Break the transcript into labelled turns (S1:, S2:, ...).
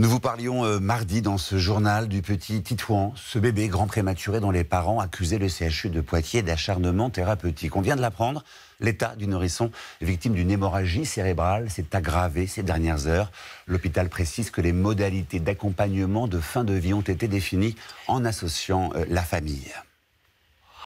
S1: Nous vous parlions euh, mardi dans ce journal du petit Titouan, ce bébé grand prématuré dont les parents accusaient le CHU de Poitiers d'acharnement thérapeutique. On vient de l'apprendre, l'état du nourrisson victime d'une hémorragie cérébrale s'est aggravé ces dernières heures. L'hôpital précise que les modalités d'accompagnement de fin de vie ont été définies en associant euh, la famille.